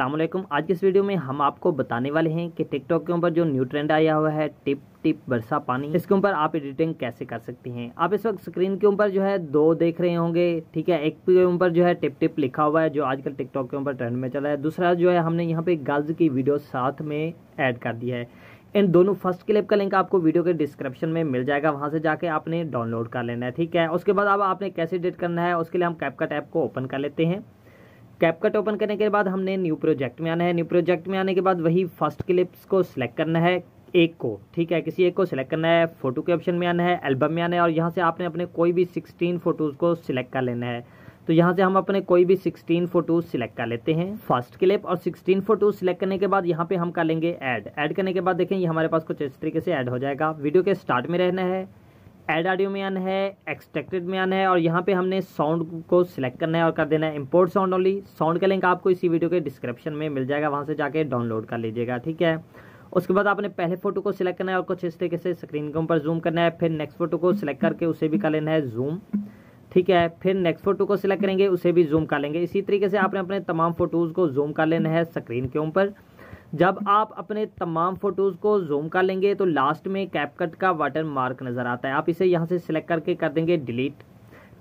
असलम आज के इस वीडियो में हम आपको बताने वाले हैं कि टिकटॉक के ऊपर जो न्यू ट्रेंड आया हुआ है टिप टिप बरसा पानी इसके ऊपर आप एडिटिंग कैसे कर सकती हैं आप इस वक्त स्क्रीन के ऊपर जो है दो देख रहे होंगे ठीक है एक के ऊपर जो है टिप टिप लिखा हुआ है जो आजकल टिकटॉक के ऊपर ट्रेंड में चला है दूसरा जो है हमने यहाँ पे गर्ल्स की वीडियो साथ में ऐड कर दिया है इन दोनों फर्स्ट क्लिप का लिंक आपको वीडियो के डिस्क्रिप्शन में मिल जाएगा वहां से जाके आपने डाउनलोड कर लेना है ठीक है उसके बाद अब आपने कैसे एडिट करना है उसके लिए हम कैपकट ऐप को ओपन कर लेते हैं कैपकट ओपन करने के बाद हमने न्यू प्रोजेक्ट में आना है न्यू प्रोजेक्ट में आने के बाद वही फर्स्ट क्लिप्स को सिलेक्ट करना है एक को ठीक है किसी एक को सिलेक्ट करना है फोटो के ऑप्शन में आना है एल्बम में आना है और यहाँ से आपने अपने कोई भी सिक्सटीन फोटोज़ को सिलेक्ट कर लेना है तो यहाँ से हम अपने कोई भी 16 फोटोज सिलेक्ट कर लेते हैं फर्स्ट क्लिप और 16 फोटोज सिलेक्ट करने के बाद यहाँ पे हम कर लेंगे ऐड ऐड करने के बाद देखें ये हमारे पास कुछ इस तरीके से ऐड हो जाएगा वीडियो के स्टार्ट में रहना है एड ऑडियो में आना है एक्सट्रैक्टेड में आना है और यहाँ पे हमने साउंड को सिलेक्ट करना है और कर देना है इम्पोर्ट साउंड ओनली साउंड का लिंक आपको इसी वीडियो के डिस्क्रिप्शन में मिल जाएगा वहाँ से जाके डाउनलोड कर लीजिएगा ठीक है उसके बाद आपने पहले फोटो को सिलेक्ट करना है और कुछ इस तरीके से स्क्रीन के ऊपर जूम करना है फिर नेक्स्ट फोटो को सिलेक्ट करके उसे भी कर लेना है जूम ठीक है फिर नेक्स्ट फोटो को सिलेक्ट करेंगे उसे भी जूम कर लेंगे इसी तरीके से आपने अपने तमाम फोटोज़ को जूम कर लेना है स्क्रीन के ऊपर जब आप अपने तमाम फोटोज़ को जूम कर लेंगे तो लास्ट में कैपकट का वाटर मार्क नज़र आता है आप इसे यहाँ से सिलेक्ट करके कर देंगे डिलीट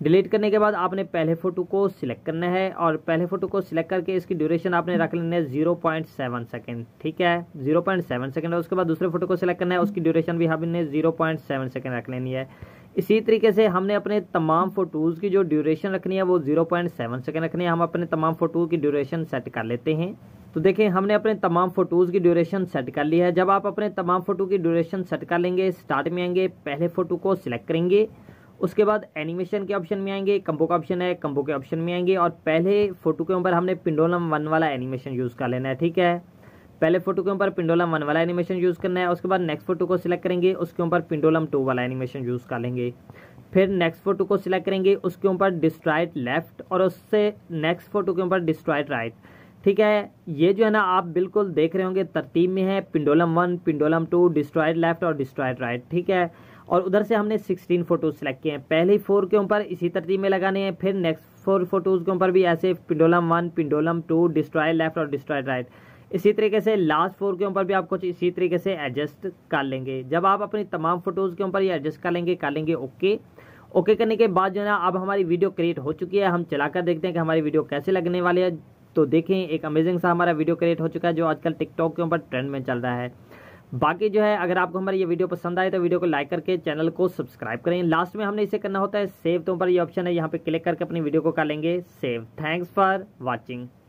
डिलीट करने के बाद आपने पहले फ़ोटो को सिलेक्ट करना है और पहले फ़ोटो को सिलेक्ट करके इसकी ड्यूरेशन आपने रख लेना है जीरो पॉइंट सेवन सेकेंड ठीक है जीरो पॉइंट सेवन सेकेंड और उसके बाद दूसरे फोटो को सिलेक्ट करना है उसकी ड्यूरेशन भी हमने जीरो पॉइंट सेवन सेकेंड रख लेनी है इसी तरीके से हमने अपने तमाम फोटोज़ की जो ड्यूरेशन रखनी है वो जीरो पॉइंट सेवन सेकेंड रखनी है हम अपने तमाम फोटो की ड्यूरेशन सेट कर लेते हैं तो देखें हमने अपने तमाम फोटोज़ की ड्यूरेशन सेट कर ली है जब आप अपने तमाम फोटो की ड्यूरेशन सेट कर लेंगे स्टार्ट में आएंगे पहले फ़ोटो को सिलेक्ट करेंगे उसके बाद एनिमेशन के ऑप्शन में आएंगे कंबो का ऑप्शन है कंबो के ऑप्शन में आएंगे और पहले फ़ोटो के ऊपर हमने पिंडोलम वन वाला एनिमेशन यूज़ कर लेना है ठीक है पहले फोटो के ऊपर पिंडोलम वन वाला एनिमेशन यूज़ करना है उसके बाद नेक्स्ट फोटो को सिलेक्ट करेंगे उसके ऊपर पिंडोलम टू वाला एनिमेशन यूज़ कर लेंगे फिर नेक्स्ट फोटो को सिलेक्ट करेंगे उसके ऊपर डिस्ट्राइट लेफ्ट और उससे नेक्स्ट फोटो के ऊपर डिस्ट्राइट राइट ठीक है ये जो है ना आप बिल्कुल देख रहे होंगे तरतीब में है pendulum one pendulum two destroyed left और डिस्ट्रॉयड राइट ठीक है और उधर से हमने 16 फोटोज सेलेक्ट किए हैं पहले फोर के ऊपर इसी तरतीब में लगाने हैं फिर नेक्स्ट फोर फोटोज के ऊपर भी ऐसे pendulum one pendulum two destroyed left और डिस्ट्रॉयड राइट इसी तरीके से लास्ट फोर के ऊपर भी आप कुछ इसी तरीके से एडजस्ट कर लेंगे जब आप अपनी तमाम फोटोज़ के ऊपर ये एडजस्ट कर लेंगे कर लेंगे ओके ओके करने के बाद जो है ना अब हमारी वीडियो क्रिएट हो चुकी है हम चलाकर देखते हैं कि हमारी वीडियो कैसे लगने वाली है तो देखें एक अमेजिंग सा हमारा वीडियो क्रिएट हो चुका है जो आजकल टिकटॉक के ऊपर ट्रेंड में चल रहा है बाकी जो है अगर आपको हमारी ये वीडियो पसंद आए तो वीडियो को लाइक करके चैनल को सब्सक्राइब करें लास्ट में हमने इसे करना होता है सेव तो ऊपर ये ऑप्शन है यहाँ पे क्लिक करके अपनी वीडियो को कर लेंगे सेव थैंक्स फॉर वॉचिंग